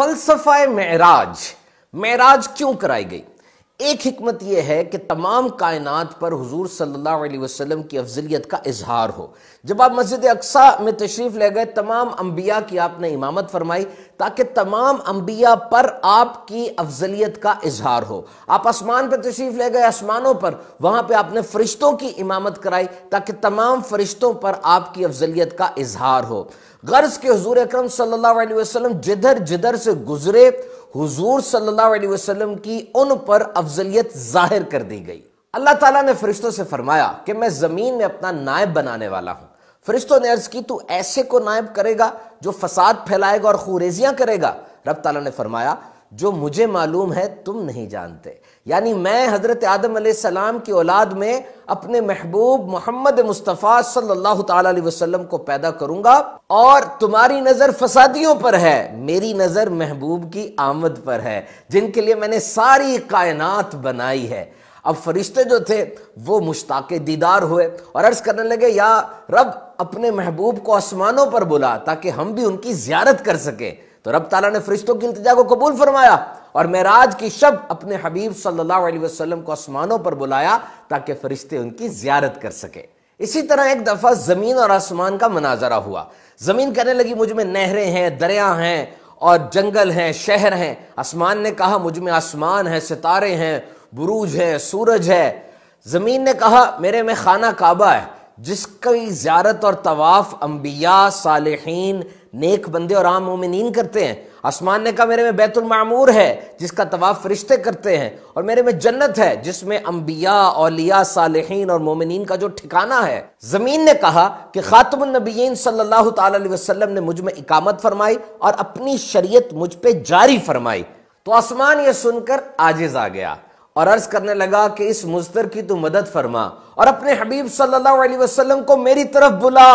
फलसफा मेराज मेराज क्यों कराई गई एक हमत यह है कि तमाम कायनात पर हुजूर सल्लल्लाहु अलैहि वसल्लम की अफजलियत का इजहार हो जब आप मस्जिद अक्सा में तशरीफ़ ले गए तमाम अम्बिया की आपने इमामत फरमाई ताकि तमाम अम्बिया पर आपकी अफजलियत का इजहार हो आप आसमान पर तशरीफ़ ले गए आसमानों पर वहां पर आपने फरिश्तों की इमामत कराई ताकि तमाम फरिश्तों पर आपकी अफजलियत का इजहार हो गर्ज के हजूर अक्रम सल्ला वसलम जिधर जिधर से गुजरे हुजूर सल्लल्लाहु अलैहि वसल्लम की उन पर अफजलियत जाहिर कर दी गई अल्लाह ताला ने फरिश्तों से फरमाया कि मैं ज़मीन में अपना नायब बनाने वाला हूं फरिश्तों ने अर्ज़ की तू ऐसे को नायब करेगा जो फसाद फैलाएगा और खुरेजियां करेगा रब ताला ने फरमाया जो मुझे मालूम है तुम नहीं जानते यानी मैं हज़रत आदम सलाम की औलाद में अपने महबूब मोहम्मद मुस्तफ़ा सल्लल्लाहु अलैहि वसल्लम को पैदा करूंगा और तुम्हारी नज़र फसादियों पर है मेरी नज़र महबूब की आमद पर है जिनके लिए मैंने सारी कायनात बनाई है अब फरिश्ते जो थे वो मुश्ताक दीदार हुए और अर्ज़ करने लगे या रब अपने महबूब को आसमानों पर बुला ताकि हम भी उनकी ज्यारत कर सकें तो रब ताला ने फरिश्तों की इल्तजा को कबूल फरमाया और महराज की शब अपने हबीब सल्लल्लाहु अलैहि वसल्लम को आसमानों पर बुलाया ताकि फरिश्ते उनकी ज्यारत कर सके इसी तरह एक दफ़ा ज़मीन और आसमान का मनाजरा हुआ ज़मीन कहने लगी मुझ में नहरें हैं दरिया हैं और जंगल हैं शहर हैं आसमान ने कहा मुझ में आसमान है सितारे हैं बुरूज है सूरज है ज़मीन ने कहा मेरे में खाना काबा है जिसकी ज्यारत और तवाफ़ अम्बिया सालहीन नेक बंदे और आम मोमिन करते हैं आसमान ने कहा मेरे में मामूर है जिसका तवाफ़ फरिश्ते करते हैं और मेरे में जन्नत है जिसमें अम्बिया औलिया सालहीन और मोमिन का जो ठिकाना है ज़मीन ने कहा कि ख़ातमनबीन सल्लल्लाहु अलैहि वसल्लम ने मुझ में इकामत फरमाई और अपनी शरीयत मुझ पर जारी फरमाई तो आसमान ये सुनकर आजिज़ आ गया और अर्ज करने लगा कि इस मुस्तर की तू मदद फरमा और अपने हबीब सल्लल्लाहु अलैहि वसल्लम को मेरी तरफ बुला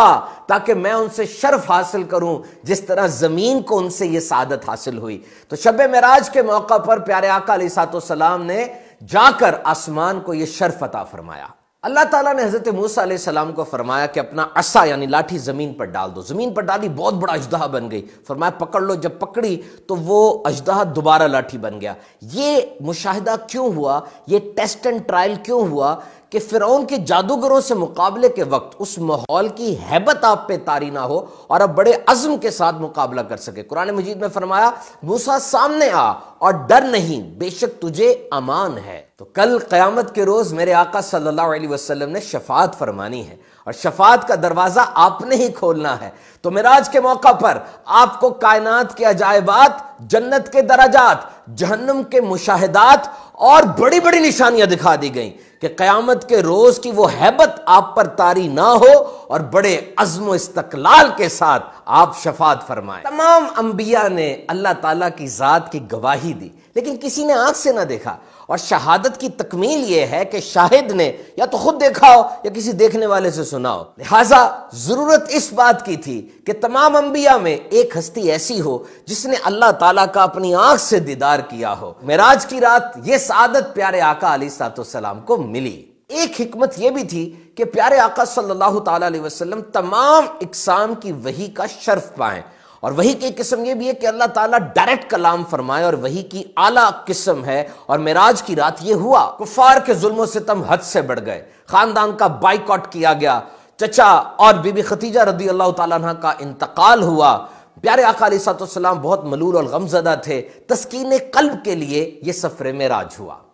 ताकि मैं उनसे शर्फ हासिल करूं जिस तरह ज़मीन को उनसे यह सादत हासिल हुई तो शब मराज के मौका पर प्यारे आका सलाम ने जाकर आसमान को यह शर्फ अता फरमाया अल्लाह ताला ने हज़रत मूसा सलाम को फरमाया कि अपना असा यानी लाठी ज़मीन पर डाल दो ज़मीन पर डाली बहुत बड़ा अजदहा बन गई फरमाया पकड़ लो जब पकड़ी तो वो अजदहा दोबारा लाठी बन गया ये मुशाहिदा क्यों हुआ ये टेस्ट एंड ट्रायल क्यों हुआ कि फ़िरौन के जादूगरों से मुकाबले के वक्त उस माहौल की हैबत आप पे तारी ना हो और आप बड़े अज़म के साथ मुकाबला कर सके कुरान मजीद में फरमाया मूसा सामने आ और डर नहीं बेशक तुझे अमान है तो कल क्यामत के रोज़ मेरे आका सल्लल्लाहु अलैहि वसल्लम ने शफात फरमानी है और शफात का दरवाजा आपने ही खोलना है तो मिराज के मौका पर आपको कायनात के अजायबात जन्नत के दराजात जहन्नम के मुशाहदात और बड़ी बड़ी निशानियां दिखा दी गई कि कयामत के रोज की वो हैबत आप पर तारी ना हो और बड़े अज़म इस्तकलाल के साथ आप शफात फरमाए तमाम अंबिया ने अल्लाह ताला की ज़ात की गवाही दी लेकिन किसी ने आंख से ना देखा और शहादत की तकमील ये है कि शाहिद ने या तो खुद देखा हो या किसी देखने वाले से सुना हो लिहाजा ज़रूरत इस बात की थी कि तमाम अंबिया में एक हस्ती ऐसी हो जिसने अल्लाह ताला का अपनी आंख से दीदार किया हो मेराज की रात ये सादत प्यारे आका अली सलाम को मिली एक हमत यह भी थी कि प्यारे आका सल्लल्लाहु अलैहि वसल्लम तमाम इकसाम की वही का शर्फ पाएं और वही की किस्म यह भी है कि अल्लाह ताला डायरेक्ट कलाम फरमाए और वही की आला किस्म है और मेराज की रात यह हुआ कुफार के जुल्म से तम हद से बढ़ गए खानदान का बाइकआउट किया गया चचा और बीबी खतीजा रदी अल्लाह तला का इंतकाल हुआ प्यारे आकाली सलाम बहुत मलूल और गमजदा थे तस्कीन कल्ब के लिए यह सफर मेराज हुआ